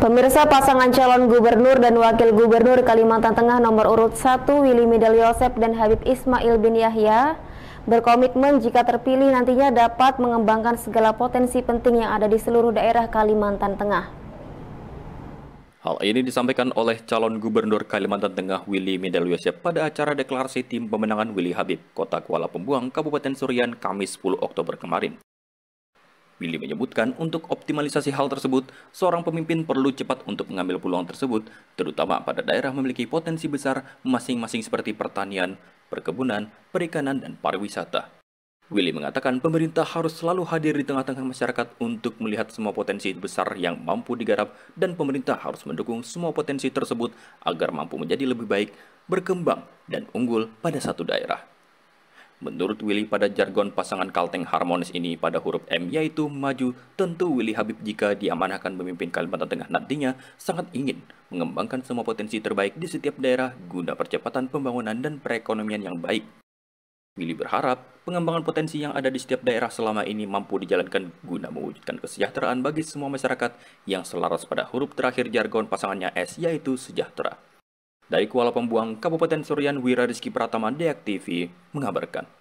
Pemirsa pasangan calon gubernur dan wakil gubernur Kalimantan Tengah nomor urut 1 Willy Medel Yosep dan Habib Ismail bin Yahya berkomitmen jika terpilih nantinya dapat mengembangkan segala potensi penting yang ada di seluruh daerah Kalimantan Tengah. Hal ini disampaikan oleh calon gubernur Kalimantan Tengah Willy Medel Yosep pada acara deklarasi tim pemenangan Willy Habib, Kota Kuala Pembuang, Kabupaten Surian, Kamis 10 Oktober kemarin. Billy menyebutkan untuk optimalisasi hal tersebut, seorang pemimpin perlu cepat untuk mengambil peluang tersebut, terutama pada daerah memiliki potensi besar masing-masing seperti pertanian, perkebunan, perikanan, dan pariwisata. Willy mengatakan pemerintah harus selalu hadir di tengah-tengah masyarakat untuk melihat semua potensi besar yang mampu digarap dan pemerintah harus mendukung semua potensi tersebut agar mampu menjadi lebih baik, berkembang, dan unggul pada satu daerah. Menurut Willy pada jargon pasangan Kalteng harmonis ini pada huruf M yaitu maju, tentu Willy Habib jika diamanahkan memimpin Kalimantan Tengah nantinya sangat ingin mengembangkan semua potensi terbaik di setiap daerah guna percepatan pembangunan dan perekonomian yang baik. Willy berharap pengembangan potensi yang ada di setiap daerah selama ini mampu dijalankan guna mewujudkan kesejahteraan bagi semua masyarakat yang selaras pada huruf terakhir jargon pasangannya S yaitu sejahtera. Dari Kuala Pembuang, Kabupaten Surian Wira Rizky Pratama, Deak TV, mengabarkan.